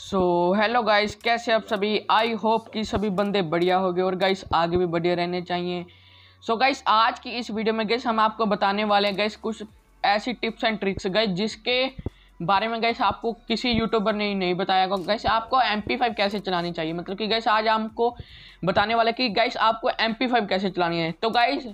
so hello guys कैसे आप सभी आई होप कि सभी बंदे बढ़िया हो गए और गाइस आगे भी बढ़िया रहने चाहिए सो so, गाइस आज की इस वीडियो में गैस हम आपको बताने वाले हैं गैस कुछ ऐसी टिप्स एंड ट्रिक्स गैस जिसके बारे में गैस आपको किसी यूट्यूबर ने नहीं बताया गैस आपको एम कैसे चलानी चाहिए मतलब कि गैस आज हमको बताने वाला कि गाइस आपको एम फाइव कैसे चलानी है तो गाइस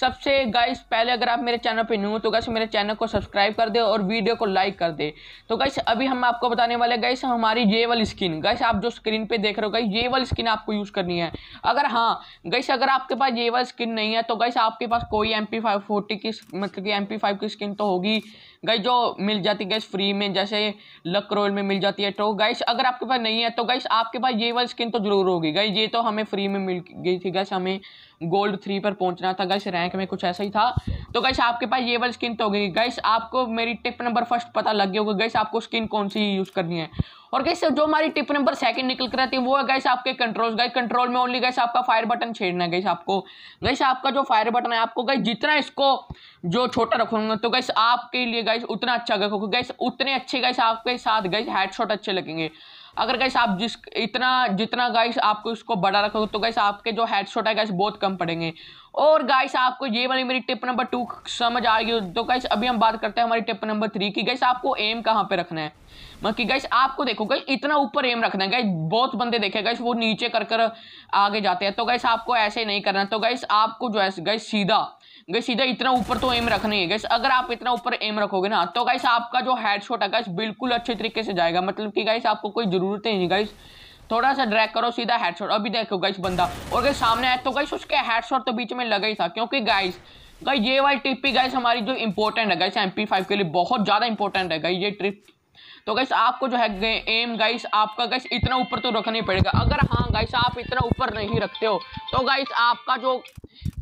सबसे गाइस पहले अगर आप मेरे चैनल पे न्यू हो तो गाइस मेरे चैनल को सब्सक्राइब कर दे और वीडियो को लाइक कर दे तो गाइस अभी हम आपको बताने वाले गाइस हमारी ये वाली स्किन गाइस आप जो स्क्रीन पे देख रहे हो गाइस ये वाली स्किन आपको यूज़ करनी है अगर हाँ गाइस अगर आपके पास ये वाली स्किन नहीं है तो गाइस आपके पास कोई एम पी फाइव फोर्टी की मतलब कि एम पी फाइव की स्किन तो होगी गाइस जो मिल जाती है गाइस फ्री में जैसे लक रोल में मिल जाती है तो गाइस अगर आपके पास नहीं है तो गाइस आपके पास ये वाली स्किन तो जरूर होगी गाइस ये तो हमें थ्री में मिल गई थी गैस हमें गोल्ड थ्री पर पहुंचना था गैस रैंक में कुछ ऐसा ही था तो गैस आपके पास ये वाल स्किन तो होगी गैस आपको मेरी टिप नंबर फर्स्ट पता लग गया होगा गैस आपको स्किन कौन सी यूज़ करनी है और गैस जो हमारी टिप नंबर सेकंड निकल कर रहती है वो है गैस आपके कंट्रोल गैस कंट्रोल में ओनली गैस आपका फायर बटन छेड़ना है गैस आपको गैस आपका जो फायर बटन है आपको गैस जितना इसको जो छोटा रखूंगा तो गैस आपके लिए गैस उतना अच्छा गैस उतने अच्छे गैस आपके साथ गैस हेड अच्छे लगेंगे अगर गैस आप जिस इतना जितना गाइस आपको इसको बड़ा रखोगे तो गैस आपके जो शॉट है गैस बहुत कम पड़ेंगे और गाइस आपको ये वाली मेरी टिप नंबर टू समझ आ गई तो गाइस अभी हम बात करते हैं हमारी टिप नंबर थ्री की गैस आपको एम कहाँ पे रखना है मतलब कि गैस आपको देखो गाइस इतना ऊपर एम रखना है गैस बहुत बंदे देखे गैस वो नीचे कर कर आगे जाते हैं तो गैस आपको ऐसे नहीं करना तो गैस आपको जो है गैस सीधा गई सीधा इतना ऊपर तो एम रखना है गैस अगर आप इतना ऊपर एम रखोगे ना तो गाइस आपका जो हेड शॉट है गैस बिल्कुल अच्छे तरीके से जाएगा मतलब कि गाइस आपको कोई जरूरत ही नहीं गाइस थोड़ा सा ड्रैग करो सीधा हेडशॉट अभी देखो गाइस बंदा और गाइस सामने आए तो गाइस उसके हेडशॉट तो बीच में लगा ही था क्योंकि गाइस गाइस ये वाली टिप्पी गाइस हमारी जो इंपॉर्टेंट है गाइस एम के लिए बहुत ज़्यादा इंपॉर्टेंट है गाइस ये ट्रिप तो गाइस आपको जो है एम गाइस आपका गाइस इतना ऊपर तो रखना ही पड़ेगा अगर हाँ गाइस आप इतना ऊपर नहीं रखते हो तो गाइस आपका जो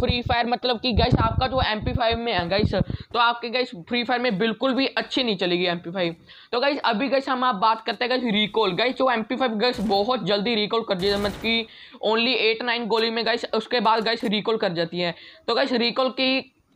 फ्री फायर मतलब कि गैस आपका जो एम फाइव में है गैस तो आपके गैस फ्री फायर में बिल्कुल भी अच्छी नहीं चलेगी एम फाइव तो गैस अभी गैस हम आप बात करते हैं गैस रिकॉल गैस जो एम फाइव गैस बहुत जल्दी रिकॉल कर दिया मतलब कि ओनली एट नाइन गोली में गैस उसके बाद गैस रिकॉल कर जाती है तो गैस रिकॉल की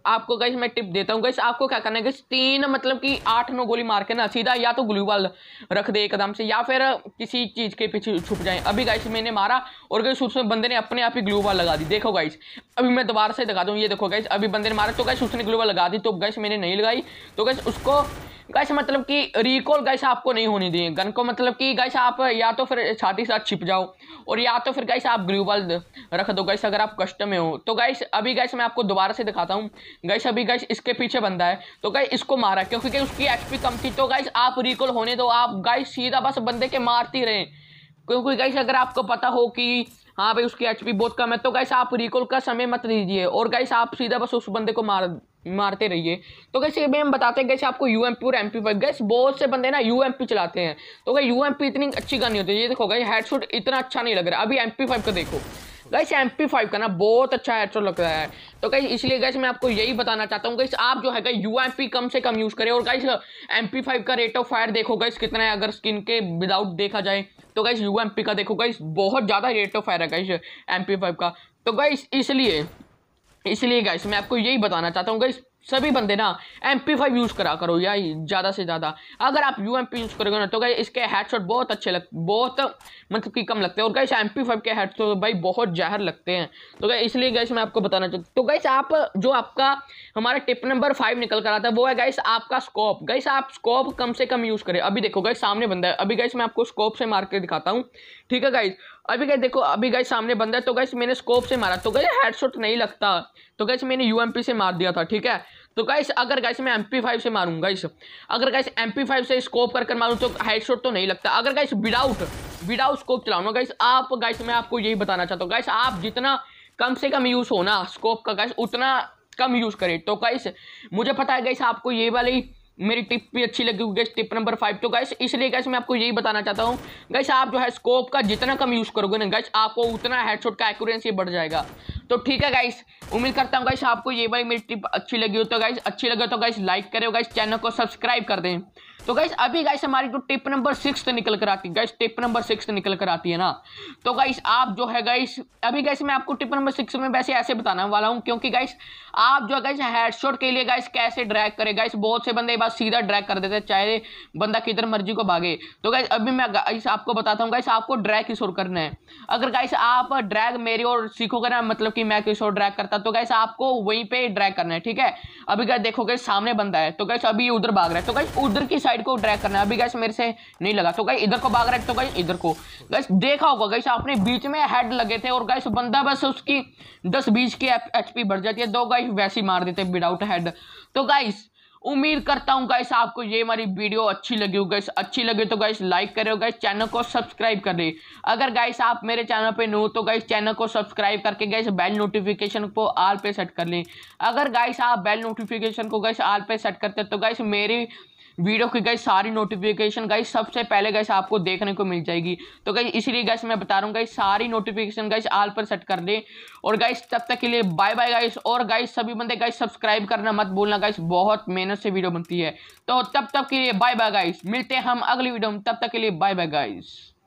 आपको गैस मैं टिप देता हूँ गैस आपको क्या करना है गैस तीन मतलब कि आठ नौ गोली मार के ना सीधा या तो ग्लू बॉल रख दे एकदम से या फिर किसी चीज़ के पीछे छुप जाए अभी गाइस मैंने मारा और गैस उसमें बंदे ने अपने आप ही ग्लू बॉल लगा दी देखो गाइस अभी मैं दोबारा से दिखा दूँ ये देखो गैस अभी बंदे ने मारा तो गैस उसने ग्लू बॉल लगा दी तो गैस मैंने नहीं लगाई तो गैस उसको गैस मतलब कि रिकॉल गैस आपको नहीं होनी दी गन को मतलब कि गैस आप या तो फिर छाती साथ छिप जाओ और या तो फिर गैस आप ग्लू बॉल रख दो गैस अगर आप कस्टम में हो तो गैस अभी गैस मैं आपको दोबारा से दिखाता हूँ गैस अभी गैस इसके पीछे बंदा है तो गई इसको मारा क्योंकि गैस उसकी एचपी कम थी तो गाइस आप रिकॉल होने दो आप गाइस सीधा बस बंदे के मारती रहें क्योंकि गैस अगर आपको पता हो कि हाँ भाई उसकी एचपी बहुत कम है तो गैस आप रिकॉल का समय मत लीजिए और गैस आप सीधा बस उस बंदे को मार मारते रहिए तो कैसे भाई हम बताते हैं कैसे आपको यू एम पी और एम पी फाइव गैस बहुत से बंदे ना यू एम पी चलाते हैं तो गई यू एम पी इतनी अच्छी गन नहीं होती ये देखो गई हेडसूट इतना अच्छा नहीं लग रहा अभी एम पी फाइव का देखो गैस एम पी फाइव का ना बहुत अच्छा हेडशॉट अच्छा लग रहा है तो गैस इसलिए गैस मैं आपको यही बताना चाहता हूँ गैस आप जो है गई यू एम पी कम से कम यूज़ करें और गैस एम पी फाइव का रेट ऑफ फायर देखो गैस कितना है अगर स्किन के विदाउट देखा जाए तो गैस यू एम पी का देखो गैस बहुत ज़्यादा रेट ऑफ फायर है गैस एम पी फाइव का तो गैस इसलिए इसलिए गैस मैं आपको यही बताना चाहता हूँ गैस सभी बंदे ना एम पी फाइव यूज़ करा करो या ज़्यादा से ज़्यादा अगर आप यू एम पी यूज़ करोगे ना तो गए इसके हेडशॉट बहुत अच्छे लग बहुत मतलब कि कम लगते हैं और गैस एम पी फाइव के हेड तो भाई बहुत जहर लगते हैं तो क्या इसलिए गैस मैं आपको बताना चाहता तो गैस आप जो आपका हमारा टिप नंबर फाइव निकल कर आता है वो है गैस आपका स्कोप गैस आप स्कोप कम से कम यूज़ करें अभी देखो गैस सामने बंदा है अभी गैस मैं आपको स्कोप से मार के दिखाता हूँ ठीक है गाइस अभी गए देखो अभी गए सामने बंदा है तो गैस मैंने स्कोप से मारा तो गए हेडशॉट नहीं लगता तो गैस मैंने यूएमपी से मार दिया था ठीक है तो गाइस अगर गाइस मैं एम पी फाइव से मारूँ गाइस अगर गाइस एम पी फाइव से स्कोप कर कर मारूँ तो हेडशॉट तो नहीं लगता अगर गाइस विदाउट विदाउट स्कोप चलाऊँ ना गाइस आप गाइस मैं आपको यही बताना चाहता हूँ गाइस आप जितना कम से कम यूज़ होना स्कोप का गाइस उतना कम यूज़ करें तो गाइस मुझे पता है गाइस आपको ये वाली मेरी टिप भी अच्छी लगी होगी गैस टिप नंबर फाइव तो गैस इसलिए गैस मैं आपको यही बताना चाहता हूँ गैस आप जो है स्कोप का जितना कम यूज़ करोगे ना गैस आपको उतना हेडशॉट का एक्यूरेंसी बढ़ जाएगा तो ठीक है गाइस उम्मीद करता हूँ गाइस आपको ये भाई मेरी टिप अच्छी लगी हो तो गाइस अच्छी लगे तो गाइस लाइक करे गैस चैनल को सब्सक्राइब कर दें तो गाइस अभी गाइस हमारी जो टिप नंबर सिक्स निकल कर आती है गाइस टिप नंबर सिक्स निकल कर आती है ना तो गाइस आप जो है गाइस अभी गाइस मैं आपको टिप नंबर सिक्स में वैसे ऐसे बताने वाला हूँ क्योंकि गाइस आप जो है गाइस हेडशॉट के लिए गाइस कैसे ड्रैग करें गाइस बहुत से बंदे बस सीधा ड्रैग कर देते हैं चाहे बंदा किधर मर्जी को भागे तो गाइस अभी मैं गाइस आपको बताता हूँ गाइस आपको ड्रैग किस और करना है अगर गाइस आप ड्रैग मेरी और सीखोगे ना मतलब कि मैं किस और ड्रैग करता तो गाइस आपको वहीं पर ड्रैग करना है ठीक है अभी गाइस देखोगे सामने बंदा है तो गाइस अभी उधर भाग रहा है तो गाइस उधर की साइड साइड को ड्रैग करना है अभी गैस मेरे से नहीं लगा तो गई इधर को भाग रहे तो गई इधर को गैस देखा होगा गैस आपने बीच में हेड लगे थे और गैस बंदा बस उसकी दस बीस की एच बढ़ जाती है दो गाइस वैसे ही मार देते विदाउट हेड तो गाइस उम्मीद करता हूँ गाइस आपको ये हमारी वीडियो अच्छी लगी हो गाइस अच्छी लगे तो गाइस लाइक करे हो गाइस चैनल को सब्सक्राइब कर दे अगर गाइस आप मेरे चैनल पे नो तो गाइस चैनल को सब्सक्राइब करके गाइस बेल नोटिफिकेशन को आल पे सेट कर लें अगर गाइस आप बेल नोटिफिकेशन को गाइस आल पे सेट करते तो गाइस मेरी वीडियो की गई सारी नोटिफिकेशन गई सबसे पहले गैस आपको देखने को मिल जाएगी तो गई इसीलिए गैस मैं बता रहा हूँ गई सारी नोटिफिकेशन गई आल पर सेट कर दे और गाइस तब तक के लिए बाय बाय गाइस और गाइस सभी बंदे गाइस सब्सक्राइब करना मत भूलना गाइस बहुत मेहनत से वीडियो बनती है तो तब तक के लिए बाय बाय गाइस मिलते हैं हम अगली वीडियो में तब तक के लिए बाय बाय गाइस